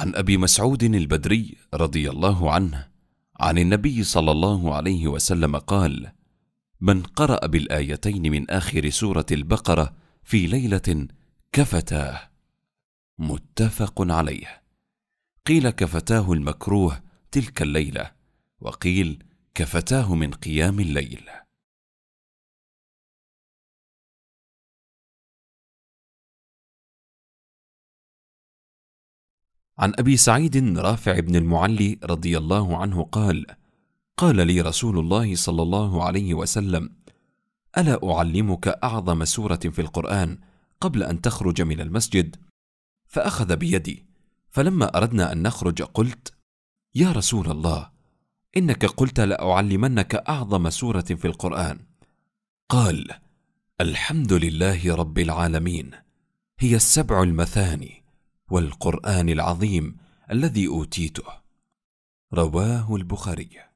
عن ابي مسعود البدري رضي الله عنه عن النبي صلى الله عليه وسلم قال من قرا بالايتين من اخر سوره البقره في ليله كفتاه متفق عليه قيل كفتاه المكروه تلك الليله وقيل كفتاه من قيام الليل عن ابي سعيد رافع بن المعلي رضي الله عنه قال قال لي رسول الله صلى الله عليه وسلم الا اعلمك اعظم سوره في القران قبل ان تخرج من المسجد فاخذ بيدي فلما اردنا ان نخرج قلت يا رسول الله انك قلت لاعلمنك اعظم سوره في القران قال الحمد لله رب العالمين هي السبع المثاني والقران العظيم الذي اوتيته رواه البخاري